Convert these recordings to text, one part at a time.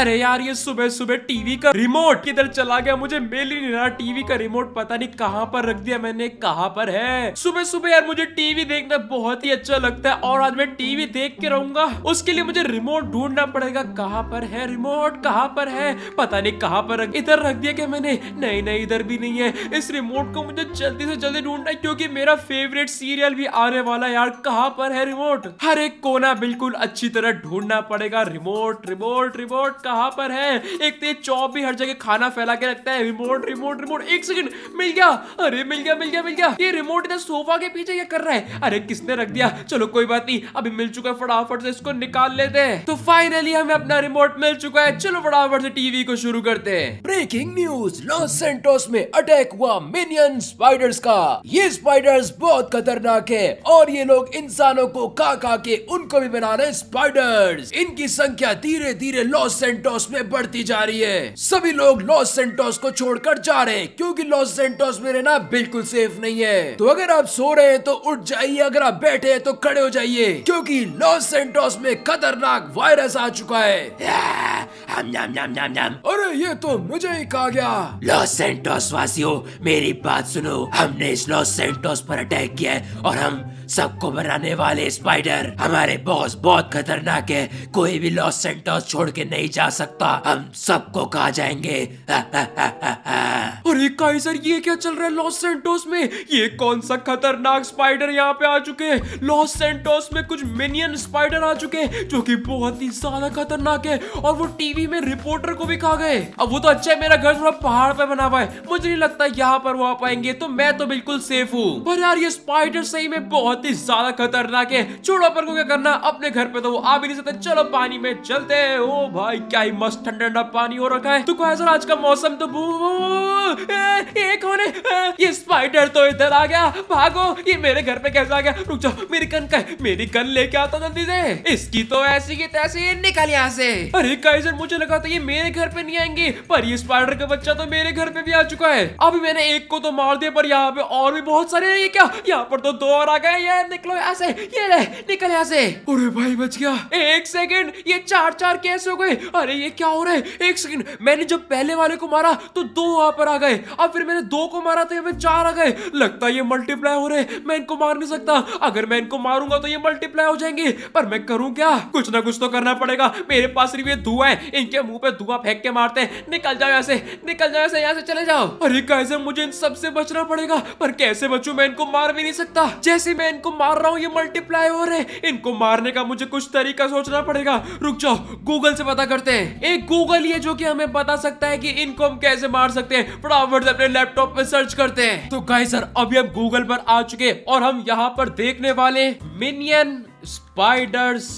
अरे यार ये सुबह सुबह टीवी का रिमोट किधर चला गया मुझे मेल ही नहीं रहा टीवी का रिमोट पता नहीं कहाँ पर रख दिया मैंने कहाँ पर है सुबह सुबह यार मुझे टीवी देखना बहुत ही अच्छा लगता है और आज मैं टीवी देख के रहूंगा उसके लिए मुझे रिमोट ढूंढना पड़ेगा कहाँ पर है रिमोट कहाँ पर है पता नहीं कहाँ पर रख इधर रख दिया क्या मैंने नहीं नहीं इधर भी नहीं है इस रिमोट को मुझे जल्दी से जल्दी ढूंढना है क्योंकि मेरा फेवरेट सीरियल भी आने वाला यार कहाँ पर है रिमोट हर एक कोना बिल्कुल अच्छी तरह ढूंढना पड़ेगा रिमोट रिमोट रिमोट कहां पर है एक तेज चौप भी हर जगह खाना फैला के रखता है रिमोट रिमोट रिमोट एक सेकंड मिल गया अरे मिल गया मिल गया मिल गया ये रिमोट इधर सोफा के पीछे क्या कर रहा है अरे किसने रख दिया चलो कोई बात नहीं अभी मिल चुका है फटाफट से इसको निकाल लेते हैं तो फाइनली हमें अपना रिमोट मिल चुका है चलो फटाफट से टीवी को शुरू करते हैं ब्रेकिंग न्यूज लॉस सेंटोस में अटैक हुआ मिनियन स्पाइडर्स का ये स्पाइडर्स बहुत खतरनाक है और ये लोग इंसानों को खा खा के उनको भी बना रहे स्पाइडर्स इनकी संख्या धीरे धीरे लॉस सेंटोस में बढ़ती जा रही है सभी लोग लॉस सेंटोस को छोड़कर जा रहे हैं क्योंकि लॉस सेंटोस में रहना बिल्कुल सेफ नहीं है तो अगर आप सो रहे हैं तो उठ जाइए अगर आप बैठे हैं तो खड़े हो जाइए क्योंकि लॉस सेंटोस में खतरनाक वायरस आ चुका है नाम नाम नाम नाम अरे ये तो मुझे ही कहा गया लॉस सेंटोस वासियों मेरी बात सुनो हमने इस लॉस सेंटोस पर अटैक किया है और हम सबको बनाने वाले स्पाइडर हमारे बॉस बहुत खतरनाक है कोई भी लॉस सेंटर्स छोड़ के नहीं जा सकता हम सबको कहा जाएंगे अरे काइजर ये क्या चल रहा है लॉस सेंटोस में ये कौन सा खतरनाक स्पाइडर यहाँ पे आ चुके हैं लॉस सेंटोस में कुछ मिनियन स्पाइडर आ चुके हैं जो कि बहुत ही ज्यादा खतरनाक है और वो टीवी में रिपोर्टर को भी खा गए अब वो तो अच्छा है मेरा घर थोड़ा पहाड़ पे बना हुआ है मुझे नहीं लगता यहाँ पर वो आ पाएंगे तो मैं तो बिल्कुल सेफ हूँ पर यार ये स्पाइडर सही में बहुत बहुत ही ज्यादा खतरनाक है छोड़ो अपन को क्या करना अपने घर पे तो वो आ भी नहीं सकते चलो पानी में चलते हैं ओ भाई क्या ही मस्त ठंडा ठंडा पानी हो रखा है तो सर आज का मौसम तो एक होने ये स्पाइडर तो इधर आ गया भागो ये मेरे घर पे कैसे आ गया रुक जाओ मेरी गन का मेरी गन लेके आता जल्दी से इसकी तो ऐसी की तैसी निकल यहाँ से अरे काइजर मुझे लगा था ये मेरे घर पे नहीं आएंगे पर ये स्पाइडर का बच्चा तो मेरे घर पे भी आ चुका है अभी मैंने एक को तो मार दिया पर यहाँ पे और भी बहुत सारे ये क्या यहाँ पर तो दो और आ गए यार निकलो यहाँ से ये ले निकल यहाँ से अरे भाई बच गया एक सेकंड ये चार चार केस हो गए अरे ये क्या हो रहा है एक सेकंड मैंने जब पहले वाले को मारा तो दो वहां पर आ गए अब फिर मैंने दो को मारा तो ये चार आ गए लगता है ये मल्टीप्लाई हो रहे मैं इनको मार नहीं सकता अगर मैं इनको मारूंगा तो ये मल्टीप्लाई हो जाएंगे पर मैं करूँ क्या कुछ ना कुछ तो करना पड़ेगा मेरे पास सिर्फ ये धुआ है इनके मुंह पे धुआं फेंक के मारते हैं निकल जाओ यहाँ से निकल जाओ यहाँ से चले जाओ अरे कैसे मुझे इन सबसे बचना पड़ेगा पर कैसे बचू मैं इनको मार भी नहीं सकता जैसे मैं इनको मार रहा हूँ ये मल्टीप्लाई हो रहे इनको मारने का मुझे कुछ तरीका सोचना पड़ेगा रुक जाओ गूगल से पता करते हैं एक गूगल ये जो कि हमें बता सकता है कि इनको हम कैसे मार सकते हैं फटाफट से अपने लैपटॉप पे सर्च करते हैं तो कहीं सर अभी हम गूगल पर आ चुके और हम यहाँ पर देखने वाले मिनियन स्पाइडर्स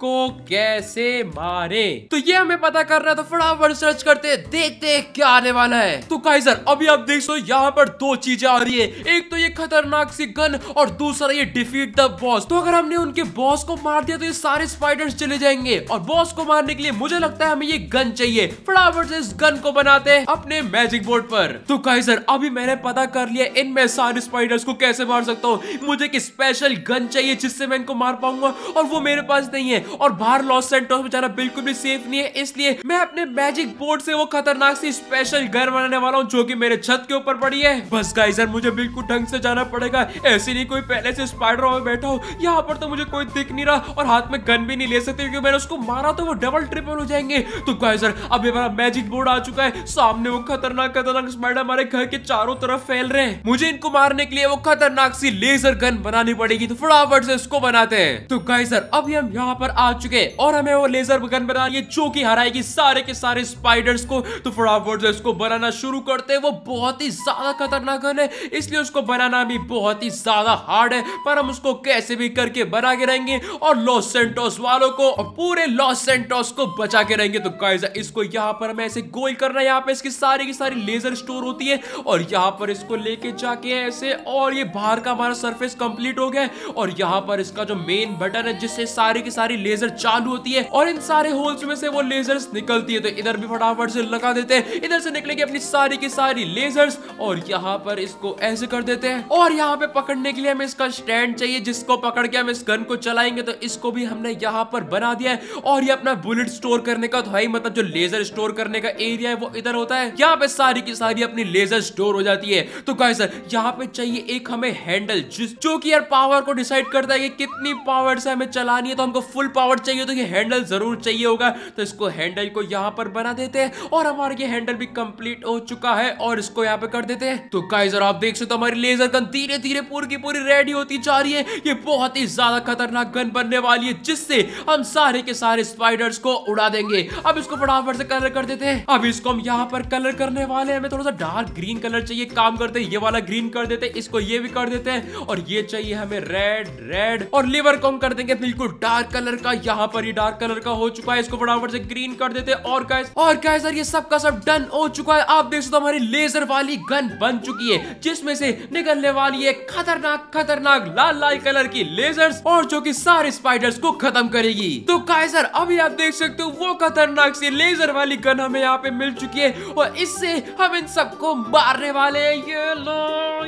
को कैसे मारे तो ये हमें पता करना है तो फटाफट सर्च करते हैं देखते हैं क्या आने वाला है तो कहा सर अभी आप देख सो यहाँ पर दो चीजें आ रही है एक तो ये खतरनाक सी गन और दूसरा ये डिफीट द बॉस तो अगर हमने उनके बॉस को मार दिया तो ये सारे स्पाइडर्स चले जाएंगे और बॉस को मारने के लिए मुझे लगता है हमें ये गन चाहिए फटाफट से इस गन को बनाते हैं अपने मैजिक बोर्ड पर तो कहा सर अभी मैंने पता कर लिया इन मैं सारे स्पाइडर्स को कैसे मार सकता हूँ मुझे एक स्पेशल गन चाहिए जिससे मैं इनको मार पाऊंगा और वो मेरे पास नहीं है और बाहर लॉस सेंटोस बेचारा बिल्कुल भी सेफ नहीं है इसलिए मैं अपने मैजिक बोर्ड से वो खतरनाक सी स्पेशल घर बनाने वाला हूँ जो की मेरे छत के ऊपर पड़ी है बस गाइजर मुझे बिल्कुल ढंग से जाना पड़ेगा ऐसे नहीं कोई पहले से स्पाइडर में बैठा हो यहाँ पर तो मुझे कोई दिख नहीं रहा और हाथ में गन भी नहीं ले सकते क्योंकि मैंने उसको मारा तो वो डबल ट्रिपल हो जाएंगे तो गाइजर अब ये मेरा मैजिक बोर्ड आ चुका है सामने वो खतरनाक खतरनाक स्पाइडर हमारे घर के चारों तरफ फैल रहे हैं मुझे इनको मारने के लिए वो खतरनाक सी लेजर गन बनानी पड़ेगी तो फटाफट से इसको बनाते हैं तो गाइजर अभी हम यहाँ पर आ चुके हैं और हमें वो लेजर गन बनानी है जो कि हराएगी सारे के सारे स्पाइडर्स को तो फटाफट से इसको बनाना शुरू करते हैं वो बहुत ही ज्यादा खतरनाक गन है इसलिए उसको बनाना भी बहुत ही ज्यादा हार्ड है पर हम उसको कैसे भी करके बना के रहेंगे और लॉस सेंटोस वालों को और पूरे लॉस सेंटोस को बचा के रहेंगे तो गाइस इसको यहाँ पर हमें ऐसे गोल करना है यहाँ पे इसकी सारी की सारी लेजर स्टोर होती है और यहाँ पर इसको लेके जाके ऐसे और ये बाहर का हमारा सरफेस कंप्लीट हो गया और यहाँ पर इसका जो मेन बटन है जिससे सारी की सारी लेजर चालू होती है और इन सारे होल्स में से वो लेजर निकलती है तो इधर भी फटाफट से लगा देते हैं इधर से निकलेगी अपनी सारी की सारी लेजर और यहाँ पर इसको ऐसे कर देते हैं और यहाँ पे पकड़ने के लिए हमें इसका स्टैंड चाहिए जिसको पकड़ के हम इस गन को चलाएंगे तो इसको भी हमने यहाँ पर बना दिया है और ये अपना बुलेट स्टोर करने का तो है मतलब जो लेजर स्टोर करने का एरिया है वो इधर होता है यहाँ पे सारी की सारी अपनी लेजर स्टोर हो जाती है तो सर यहाँ पे चाहिए एक हमें हैंडल जो कि यार पावर को डिसाइड करता है कि कितनी पावर से हमें चलानी है तो हमको फुल पावर चाहिए तो ये हैंडल जरूर चाहिए होगा तो इसको हैंडल को यहाँ पर बना देते हैं और हमारा ये हैंडल भी कंप्लीट हो चुका है और इसको यहाँ पे कर देते हैं तो काइजर आप देख सकते हो हमारी लेजर गन धीरे धीरे पूरी की पूरी रेडी होती जा रही है ये बहुत ही ज्यादा खतरनाक गन बनने वाली है जिससे हम सारे के सारे स्पाइडर्स को उड़ा देंगे अब इसको फटाफट से कलर कर देते हैं अब इसको हम यहाँ पर कलर करने वाले हमें थोड़ा सा डार्क ग्रीन कलर चाहिए काम करते हैं ये वाला ग्रीन कर देते हैं इसको ये भी कर देते हैं और ये चाहिए हमें रेड रेड और लिवर को हम कर देंगे बिल्कुल डार्क कलर का यहाँ पर ही डार्क कलर का हो चुका है इसको फटाफट से ग्रीन कर देते और गाइस और गाइस यार ये सब का सब डन हो चुका है आप देख सकते हमारी लेजर वाली गन बन चुकी है जिसमें से निकलने वाली है खतरनाक खतरनाक लाल लाल कलर की लेजर और जो की सारे स्पाइडर्स को खत्म करेगी तो गाइस यार अभी आप देख सकते हो वो खतरनाक सी लेजर वाली गन हमें यहाँ पे मिल चुकी है और इससे हम इन सबको मारने वाले हैं ये लो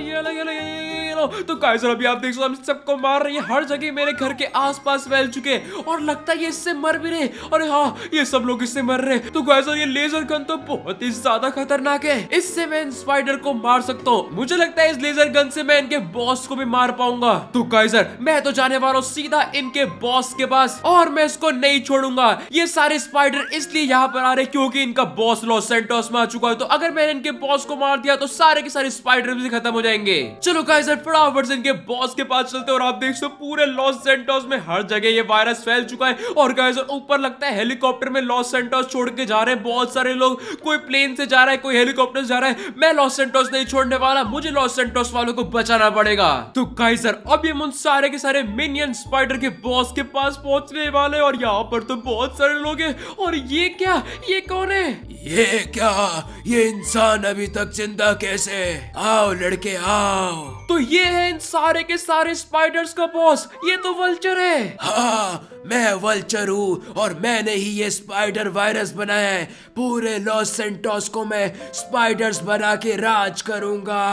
ये लो ये लो ये लो तो गाइस अभी आप देख सकते हो हम सबको मार रहे हैं हर जगह मेरे घर के आसपास फैल चुके हैं और लगता है ये इससे मर भी रहे और हाँ ये सब लोग इससे मर रहे तो गैस ये लेजर गन तो बहुत ही ज्यादा खतरनाक है इससे मैं इन स्पाइडर को मार सकता हूँ मुझे लगता है इस लेजर गन से मैं इनके बॉस को भी मार पाऊंगा तो गाइजर मैं तो जाने वाला हूँ सीधा इनके बॉस के पास और मैं इसको नहीं छोड़ूंगा ये सारे स्पाइडर इसलिए यहाँ पर आ रहे क्योंकि इनका बॉस लॉस सेंटोस में आ चुका है तो अगर मैंने इनके बॉस को मार दिया तो सारे के सारे स्पाइडर भी खत्म हो जाएंगे चलो गाइजर फटाफट से इनके बॉस के पास चलते और आप देख सो पूरे लॉस सेंटोस में हर जगह ये वायरस फैल फैल चुका है और गाइस और ऊपर लगता है हेलीकॉप्टर में लॉस सेंटोस छोड़ के जा रहे हैं बहुत सारे लोग कोई प्लेन से जा रहा है कोई हेलीकॉप्टर से जा रहा है मैं लॉस सेंटोस नहीं छोड़ने वाला मुझे लॉस सेंटोस वालों को बचाना पड़ेगा तो गाइजर अब ये मुन सारे के सारे मिनियन स्पाइडर के बॉस के पास पहुंचने वाले और यहाँ पर तो बहुत सारे लोग है और ये क्या ये कौन है ये क्या ये इंसान अभी तक जिंदा कैसे आओ लड़के आओ तो ये है इन सारे के सारे स्पाइडर्स का बॉस ये तो वल्चर है हाँ मैं वल्चर हूँ और मैंने ही ये स्पाइडर वायरस बनाया है पूरे लॉस सेंटोस को मैं स्पाइडर्स बना के राज करूंगा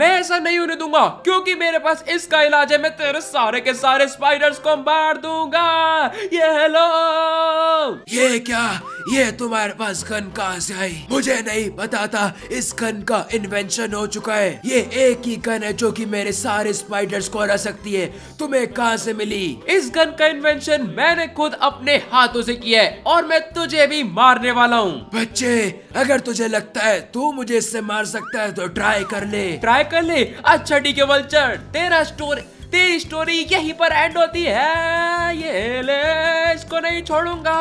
मैं ऐसा नहीं होने दूंगा क्योंकि मेरे पास इसका इलाज है मैं तेरे सारे के सारे स्पाइडर्स को मार दूंगा ये हेलो ये क्या ये तुम्हारे पास गन कहाँ से आई मुझे नहीं बताता इस गन का इन्वेंशन हो चुका है ये एक ही गन है जो कि मेरे सारे स्पाइडर्स को हरा सकती है तुम्हें कहाँ से मिली इस गन का इन्वेंशन मैंने खुद अपने हाथों से किया है और मैं तुझे भी मारने वाला हूँ बच्चे अगर तुझे लगता है तू मुझे इससे मार सकता है तो ट्राई कर ले ट्राई कर ले अच्छा ठीक है वल्चर तेरा स्टोर तेरी स्टोरी यहीं पर एंड होती है ये ले इसको नहीं छोड़ूंगा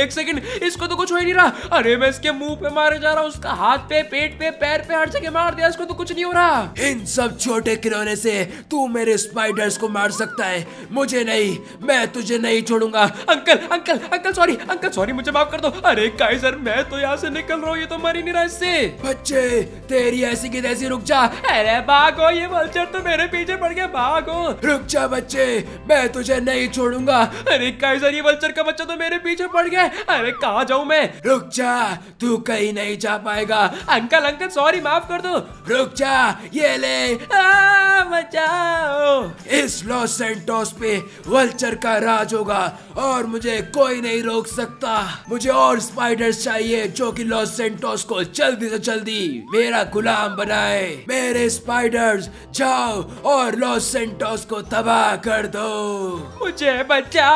एक सेकंड इसको तो कुछ हो ही नहीं रहा अरे मैं इसके मुंह पे मारे जा रहा हूँ उसका हाथ पे पेट पे पैर पे हर जगह मार दिया इसको तो कुछ नहीं हो रहा इन सब छोटे खिलौने से तू मेरे स्पाइडर्स को मार सकता है मुझे नहीं मैं तुझे नहीं छोड़ूंगा uncle uncle uncle sorry uncle sorry मुझे माफ कर दो अरे काइजर मैं तो यहाँ से निकल रहा हूँ ये तो मर ही नहीं रहा इससे बच्चे तेरी ऐसी की तैसी रुक जा अरे भागो ये वल्चर तो मेरे पीछे पड़ गया भागो रुक जा बच्चे मैं तुझे नहीं छोड़ूंगा अरे कैसर ये वल्चर का बच्चा तो मेरे पीछे पड़ गया अरे कहा जाऊ मैं रुक जा तू कहीं नहीं जा पाएगा अंकल अंकल सॉरी माफ कर दो रुक जा ये ले बचाओ इस लॉस सेंटोस पे वल्चर का राज होगा और मुझे कोई नहीं रोक सकता मुझे और स्पाइडर्स चाहिए जो कि लॉस सेंटोस को जल्दी से जल्दी मेरा गुलाम बनाए मेरे स्पाइडर्स जाओ और लॉस सेंटोस को तबाह कर दो मुझे बचा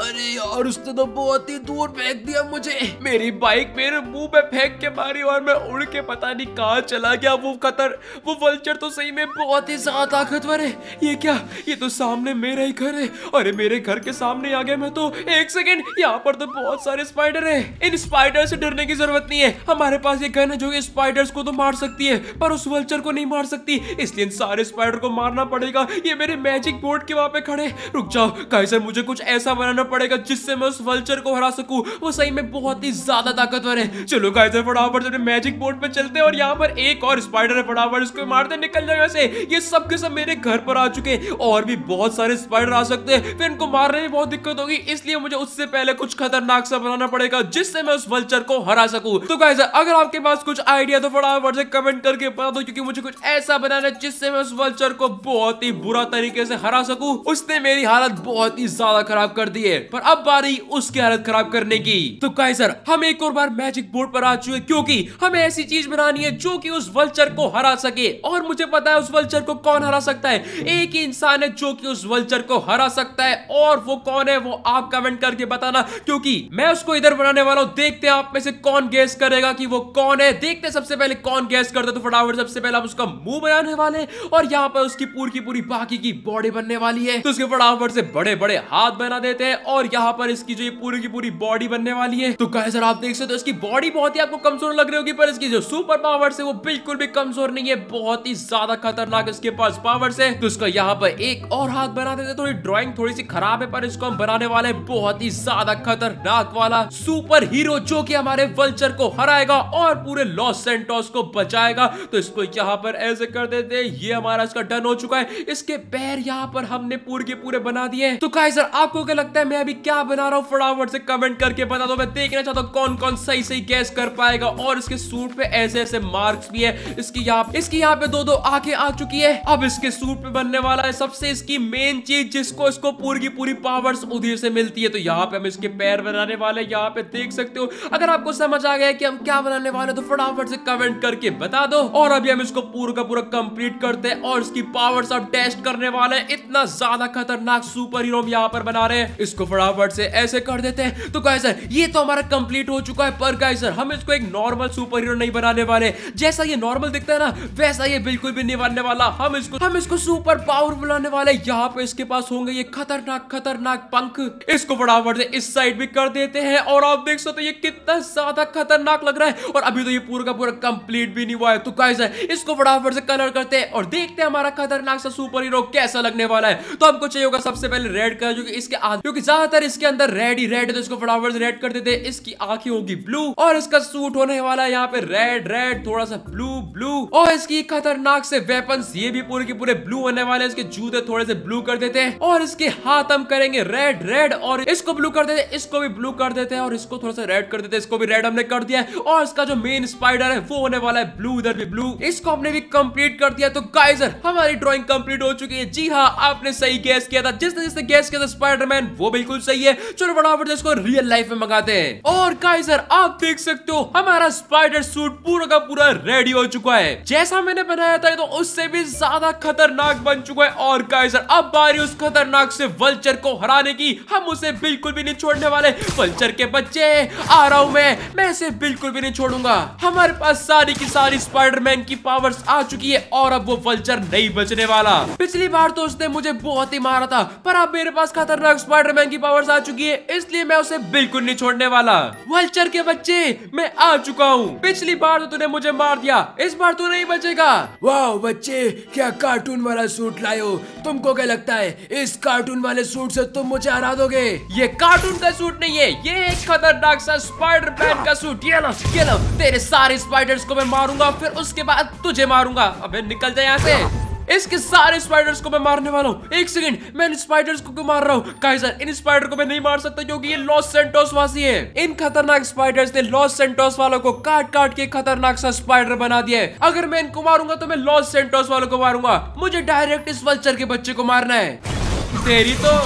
अरे यार उसने तो बहुत ही दूर फेंक दिया मुझे मेरी बाइक मेरे मुंह में फेंक के मारी और मैं उड़ के पता नहीं कहा चला गया वो खतर वो वल्चर तो सही में बहुत ही ज्यादा ताकतवर है ये क्या ये तो सामने मेरा ही घर है अरे मेरे घर के सामने आ गया मैं तो एक सेकेंड यहाँ पर तो बहुत सारे स्पाइडर है इन स्पाइडर से डरने की जरूरत नहीं है हमारे पास ये गन है जो स्पाइडर्स को तो मार सकती है पर उस वल्चर को नहीं मार सकती इसलिए इन सारे स्पाइडर को मारना पड़ेगा ये मेरे मैजिक बोर्ड के वहां पे खड़े रुक जाओ काइसर मुझे कुछ ऐसा बनाना पड़ेगा जिससे मैं उस वल्चर को हरा सकूं वो सही में बहुत ही ज्यादा ताकतवर है चलो काइसर फटाफट अपने मैजिक बोर्ड पे चलते और यहाँ पर एक और स्पाइडर है फटाफट इसको मारते निकल जाए से ये सब के सब मेरे घर पर आ चुके और भी बहुत सारे स्पाइडर आ सकते हैं फिर इनको मारने में बहुत दिक्कत होगी इसलिए मुझे उससे पहले कुछ खतरनाक सा बनाना पड़ेगा जिससे मैं उस वल्चर को हरा सकूं तो गाइस अगर आपके पास कुछ आइडिया तो फटाफट से कमेंट करके बता दो क्योंकि मुझे कुछ ऐसा बनाना जिससे मैं उस वल्चर को बहुत ही बुरा तरीके से हरा सकूं उसने मेरी हालत बहुत ही ज्यादा खराब कर दी है पर अब बारी उसकी हालत खराब करने की तो कहे सर हम एक और बार मैजिक बोर्ड पर आ चुके क्योंकि हमें ऐसी चीज बनानी है जो की उस वल्चर को हरा सके और मुझे पता है उस वल्चर को कौन हरा सकता है एक ही इंसान है जो की उस वल्चर को हरा सकता है और वो कौन है वो आप कमेंट करके बताना क्योंकि मैं उसको इधर बनाने वाला हूँ देखते हैं आप में से कौन गैस करेगा कि वो कौन है देखते सबसे पहले कौन गैस करता है तो फटाफट सबसे पहले आप उसका मुंह बनाने वाले और यहाँ पर उसकी पूरी की पूरी बाकी की बॉडी बनने वाली है तो उसके फटाफट से बड़े बड़े हाथ बना देते हैं और यहाँ पर इसकी जो पूरी की पूरी बॉडी बनने वाली है तो सर आप देख सकते हो इसकी बॉडी बहुत ही आपको कमजोर लग रही होगी पर इसकी जो सुपर पावर है वो बिल्कुल भी कमजोर नहीं है बहुत ही ज्यादा खतरनाक इसके पास पावर है तो उसका यहाँ पर एक और हाथ बना देते थोड़ी ड्रॉइंग थोड़ी सी खराब है पर इसको हम बनाने वाले बहुत ही ज्यादा खतरनाक वाला सुपर हीरो जो कि हमारे वल्चर को हराएगा और पूरे लॉस सेंटोस को बचाएगा तो इसको यहाँ पर ऐसे कर देते हैं ये हमारा इसका डन हो चुका है इसके पैर यहाँ पर हमने पूरे के पूरे बना दिए तो कहा सर आपको क्या लगता है मैं अभी क्या बना रहा हूँ फटाफट से कमेंट करके बता दो मैं देखना चाहता हूँ कौन कौन सही सही गैस कर पाएगा और इसके सूट पे ऐसे ऐसे मार्क्स भी है इसकी यहाँ इसकी यहाँ पे दो दो आंखें आ चुकी है अब इसके सूट पे बनने वाला है सबसे इसकी मेन चीज जिसको इसको पूरी की पूरी पावर्स उधर से मिलती है तो यहाँ पे हम इसके पैर बनाने वाले यहाँ पे देख सकते हो अगर आपको समझ आ गया कि हम क्या बनाने वाले तो फटाफट से कमेंट करके बता दो और अभी हम इसको पूरा का पूरा कंप्लीट करते हैं और इसकी पावर सब टेस्ट करने वाले हैं इतना ज्यादा खतरनाक सुपर हीरो यहाँ पर बना रहे हैं इसको फटाफट से ऐसे कर देते हैं तो कह सर ये तो हमारा कंप्लीट हो चुका है पर कह सर हम इसको एक नॉर्मल सुपर हीरो नहीं बनाने वाले जैसा ये नॉर्मल दिखता है ना वैसा ये बिल्कुल भी नहीं बनने वाला हम इसको हम इसको सुपर पावर बुलाने वाले यहाँ पे इसके पास होंगे ये खतरनाक खतरनाक पंख इसको फटाफट से इस साइड भी कर देते हैं और आप देख सकते ये कितना ज्यादा खतरनाक लग रहा है और अभी तो ये पूरा का पूरा कंप्लीट भी नहीं हुआ है तो कह सर इसको फटाफट फटाफट से कलर करते हैं और देखते हैं हमारा खतरनाक सा सुपर हीरो कैसा लगने वाला है तो हमको चाहिए होगा सबसे पहले रेड कलर जो कि इसके क्योंकि ज्यादातर इसके अंदर रेड ही रेड है तो इसको फटाफट रेड कर देते हैं इसकी आंखें होगी ब्लू और इसका सूट होने वाला है यहाँ पे रेड रेड थोड़ा सा ब्लू ब्लू और इसकी खतरनाक से वेपन ये भी पूरे के पूरे ब्लू होने वाले इसके जूते थोड़े से ब्लू कर देते हैं और इसके हाथ हम करेंगे रेड रेड और इसको ब्लू कर देते इसको भी ब्लू कर देते हैं और इसको थोड़ा सा रेड कर देते हैं इसको भी रेड हमने कर दिया है और इसका जो मेन स्पाइडर है वो होने वाला है ब्लू इधर भी ब्लू इसको हमने भी कर कंप्लीट कर दिया तो गाइजर हमारी ड्रॉइंग कंप्लीट हो चुकी है जी हाँ आपने सही गैस किया था जिसने जिसने गैस किया था स्पाइडरमैन वो बिल्कुल सही है चलो फटाफट इसको रियल लाइफ में मंगाते हैं और गाइजर आप देख सकते हो हमारा स्पाइडर सूट पूरा का पूरा रेडी हो चुका है जैसा मैंने बनाया था तो उससे भी ज्यादा खतरनाक बन चुका है और गाइजर अब बारी उस खतरनाक से वल्चर को हराने की हम उसे बिल्कुल भी नहीं छोड़ने वाले वल्चर के बच्चे आ रहा हूँ मैं मैं इसे बिल्कुल भी नहीं छोड़ूंगा हमारे पास सारी की सारी स्पाइडरमैन की पावर्स आ चुकी है और अब वो वल्चर नहीं बचने वाला पिछली बार तो उसने मुझे बहुत ही मारा था पर अब मेरे पास खतरनाक स्पाइडरमैन की पावर्स आ चुकी है इसलिए मैं उसे बिल्कुल नहीं छोड़ने वाला वल्चर के बच्चे मैं आ चुका हूँ पिछली बार तो तूने मुझे मार दिया इस बार तू नहीं बचेगा वाह बच्चे क्या कार्टून वाला सूट लाए तुमको क्या लगता है इस कार्टून वाले सूट से तुम मुझे हरा दोगे ये कार्टून का सूट नहीं है ये एक खतरनाक सा स्पाइडरमैन का सूट ये लो ये लो तेरे सारे स्पाइडर्स को मैं मारूंगा फिर उसके बाद तुझे मारूंगा दूंगा अबे निकल जाए यहाँ से इसके सारे स्पाइडर्स को मैं मारने वाला हूँ एक सेकंड मैं इन स्पाइडर्स को क्यों मार रहा हूँ काइजर इन स्पाइडर को मैं नहीं मार सकता क्योंकि ये लॉस सेंटोस वासी है इन खतरनाक स्पाइडर्स ने लॉस सेंटोस वालों को काट काट के खतरनाक सा स्पाइडर बना दिया है अगर मैं इनको मारूंगा तो मैं लॉस सेंटोस वालों को मारूंगा मुझे डायरेक्ट इस वल्चर के बच्चे को मारना है तेरी तो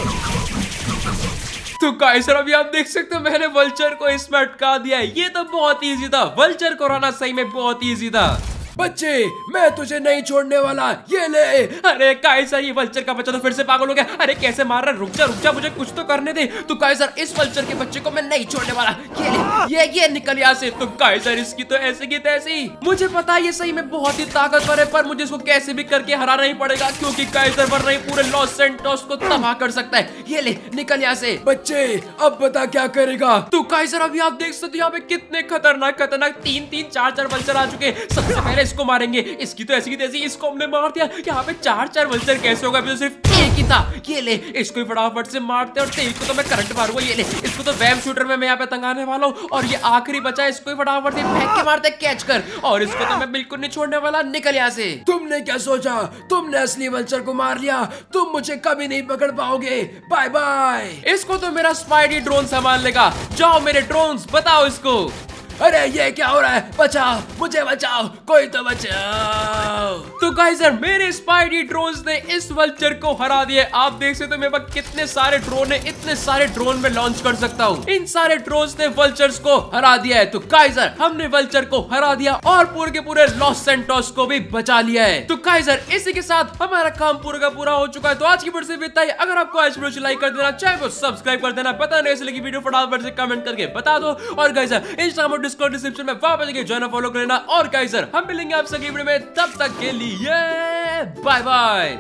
तो काइसर अभी आप देख सकते हो मैंने वल्चर को इसमें अटका दिया है ये तो बहुत इजी था वल्चर को रहना सही में बहुत इजी था बच्चे मैं तुझे नहीं छोड़ने वाला ये ले अरे काइसर ये वल्चर का बच्चा तो फिर से पागल हो गया अरे कैसे मार रहा रुक जा रुक जा मुझे कुछ तो करने दे तो काइसर इस वल्चर के बच्चे को मैं नहीं छोड़ने वाला ये ले, ये ये निकल यहाँ से तो काइसर इसकी तो ऐसे की तैसी मुझे पता है ये सही में बहुत ही ताकतवर है पर मुझे इसको कैसे भी करके हराना ही पड़ेगा क्योंकि काइसर पर नहीं पूरे लॉस सेंटोस को तबाह कर सकता है ये ले निकल यहाँ से बच्चे अब बता क्या करेगा तू काइसर अभी आप देख सकते हो यहाँ पे कितने खतरनाक खतरनाक तीन तीन चार चार वल्चर आ चुके सबसे पहले इसको मारेंगे इसकी तो ऐसी की तैसी इसको हमने मार दिया यहाँ पे चार चार वल्चर कैसे होगा अभी तो सिर्फ एक ही था ये ले इसको भी फटाफट से मारते और तेल को तो मैं करंट मारूंगा ये ले इसको तो वैम शूटर में मैं यहाँ पे तंगाने वाला हूँ और ये आखिरी बचा इसको भी फटाफट से फेंक के मारते कैच कर और इसको तो मैं बिल्कुल नहीं छोड़ने वाला निकल यहाँ से तुमने क्या सोचा तुमने असली वल्चर को मार लिया तुम मुझे कभी नहीं पकड़ पाओगे बाय बाय इसको तो मेरा स्पाइडी ड्रोन संभाल लेगा जाओ मेरे ड्रोन बताओ इसको अरे ये क्या हो रहा है बचाओ मुझे बचाओ कोई तो बचाओ तो गाइजर मेरे स्पाइडी ड्रोन ने इस वल्चर को हरा दिया आप देख सकते हो मेरे पास कितने सारे ड्रोन है इतने सारे ड्रोन में लॉन्च कर सकता हूँ इन सारे ड्रोन ने वल्चर को हरा दिया है तो काइजर हमने वल्चर को हरा दिया और पूरे के पूरे लॉस सेंटोस को भी बचा लिया है तो काइजर इसी के साथ हमारा काम पूरा का पूरा हो चुका है तो आज की वीडियो से भी अगर आपको आज वीडियो लाइक कर देना चैनल को सब्सक्राइब कर देना पता नहीं ऐसे लगी वीडियो फटाफट से कमेंट करके बता दो और गाइजर इंस्टाग्राम डिस्कॉर्ड डिस्क्रिप्शन में वहां पर ज्वाइन फॉलो कर लेना और गाइस सर हम मिलेंगे आप सभी वीडियो में तब तक के लिए बाय बाय